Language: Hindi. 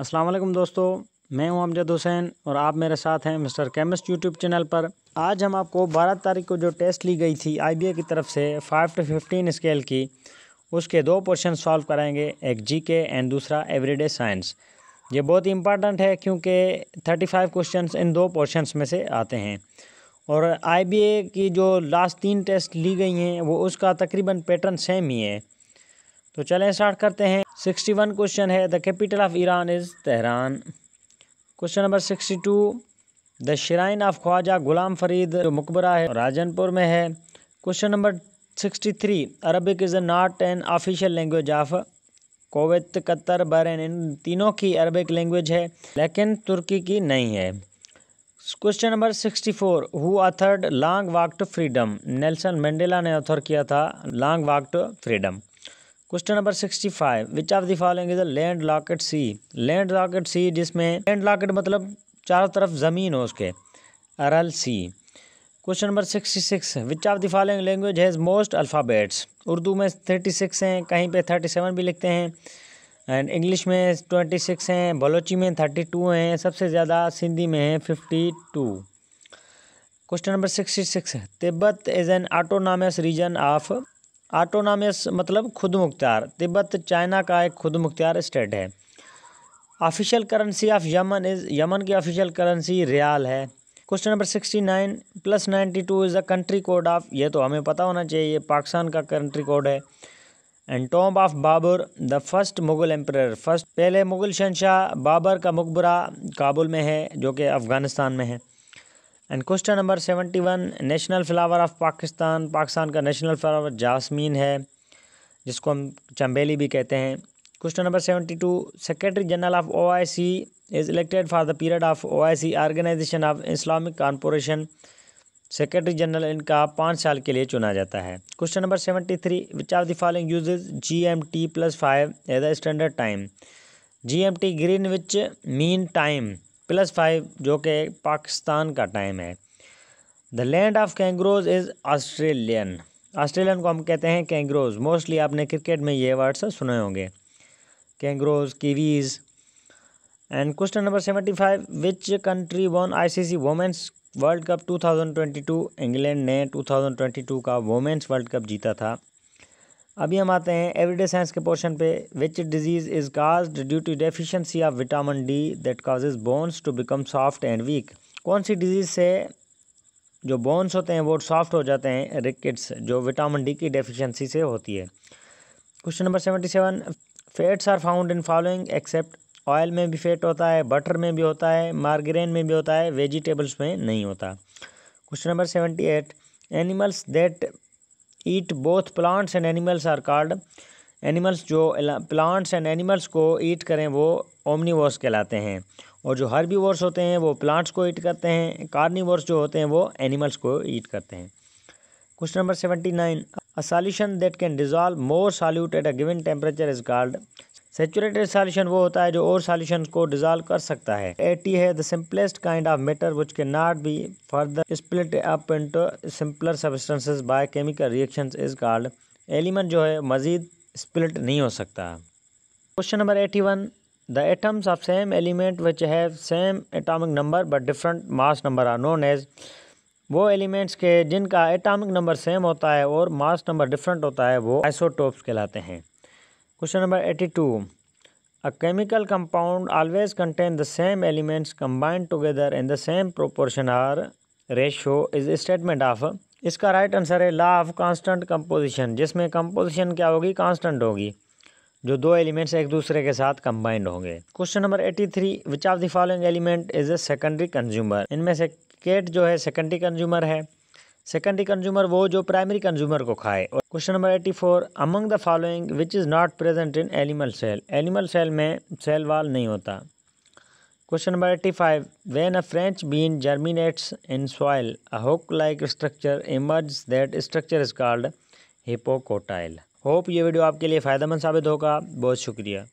अस्सलाम वालेकुम दोस्तों मैं हूं अमजद हुसैन और आप मेरे साथ हैं मिस्टर केमिस्ट यूट्यूब चैनल पर आज हम आपको 12 तारीख को जो टेस्ट ली गई थी आई की तरफ से 5 टू 15 स्केल की उसके दो पोर्शन सॉल्व कराएंगे एक के एंड दूसरा एवरीडे साइंस ये बहुत ही इंपॉर्टेंट है क्योंकि थर्टी फाइव इन दो पोर्शन में से आते हैं और आई की जो लास्ट तीन टेस्ट ली गई हैं वो उसका तकरीबन पैटर्न सेम ही है तो चलें स्टार्ट करते हैं सिक्सटी वन क्वेश्चन है the capital of Iran is Tehran question number sixty two the shrine of Khwaja Ghulam Farid जो मकबरा है राजनपुर में है question number sixty three Arabic is not an official language of Kuwait Qatar Bahrain इन तीनों की अरबिक लैंग्वेज है लेकिन तुर्की की नहीं है question number sixty four who authored long walk to freedom Nelson Mandela ने ऑथर किया था long walk to freedom question number sixty five which of the following is a landlocked sea landlocked sea जिसमें लैंड लॉकेट मतलब चारों तरफ ज़मीन हो उसके Aral sea question number sixty six which of the following language has most alphabets Urdu में थर्टी सिक्स हैं कहीं पे थर्टी सेवन भी लिखते हैं एंड इंग्लिश में ट्वेंटी सिक्स हैं बलोची में थर्टी टू हैं सबसे ज़्यादा सिंधी में हैं fifty two question number sixty six Tibet is an autonomous region of autonomous मतलब खुद मुख्तार तिब्बत चाइना का एक खुद मुख्तार स्टेट है official currency of Yemen is Yemen की ऑफिशियल करेंसी रियाल है question number sixty nine plus ninety two is the country code of ये तो हमें पता होना चाहिए पाकिस्तान का कंट्री कोड है and tomb of Babur the first Mughal emperor first पहले मुग़ल शहनशाह बाबर का मकबरा काबुल में है जो कि अफ़गानिस्तान में है and question number seventy one national flower of Pakistan Pakistan का नेशनल फ्लावर जासमीन है जिसको हम चंबेली भी कहते हैं question number seventy two secretary general of O I C is elected for the period of O I C organization of Islamic corporation secretary general इनका पाँच साल के लिए चुना जाता है question number seventy three which are the following G M T plus five as a standard time G M T Greenwich mean time plus five जो कि पाकिस्तान का टाइम है the land of kangaroos is Australian Australian को हम कहते हैं कैंग्रोज मोस्टली आपने क्रिकेट में ये वर्ड सुने होंगे kangaroos kiwis and question number seventy five which country won ICC women's world cup 2022 England ने 2022 का वोमेंस वर्ल्ड कप जीता था अभी हम आते हैं एवरीडे साइंस के पोर्शन पे which disease is cause due to deficiency of vitamin D that causes bones to become soft and weak कौन सी डिजीज़ से जो बोन्स होते हैं वो सॉफ्ट हो जाते हैं रिकेट्स जो विटामिन डी की डेफिशिएंसी से होती है question number seventy seven fats are found in following except oil में भी फैट होता है बटर में भी होता है मार्ग्रेन में भी होता है वेजिटेबल्स में नहीं होता question number seventy eight animals that eat both plants and animals are called animals जो प्लांट्स एंड एनिमल्स को ईट करें वो ओमनीवर्स कहलाते हैं और जो हर्बीवर्स होते हैं वो प्लांट्स को ईट करते हैं कार्निवर्स जो होते हैं वो एनिमल्स को ईट करते हैं question number seventy nine a solution that can dissolve more solute at a given temperature is called saturated solution वो होता है जो और सॉल्यूशन को डिजॉल्व कर सकता है एटी है the simplest kind of matter which can not be further split up into simpler substances by chemical reactions is called element जो है मजीद स्प्लिट नहीं हो सकता question number eighty one the atoms of same element which have same atomic number but different mass number are known as वो एलिमेंट्स के जिनका एटॉमिक नंबर सेम होता है और मास नंबर डिफरेंट होता है वो आइसोटोप्स कहलाते हैं question number eighty two a chemical compound always contain the same elements combined together in the same proportion or ratio is statement of इसका राइट आंसर है लॉ ऑफ कांस्टेंट कंपोजिशन जिसमें कंपोजिशन क्या होगी कांस्टेंट होगी जो दो एलिमेंट्स एक दूसरे के साथ कंबाइंड होंगे question number eighty three which of the following element is a secondary consumer इनमें से केट जो है सेकेंडरी कंज्यूमर है सेकेंडरी कंज्यूमर वो जो प्राइमरी कंज्यूमर को खाए और question number eighty four among the following which is not present in animal cell animal cell में सेल वाल नहीं होता question number eighty five when a French bean germinates in soil a hook like structure emerge that structure is called hypocotyl hope ये वीडियो आपके लिए फ़ायदेमंद साबित होगा बहुत शुक्रिया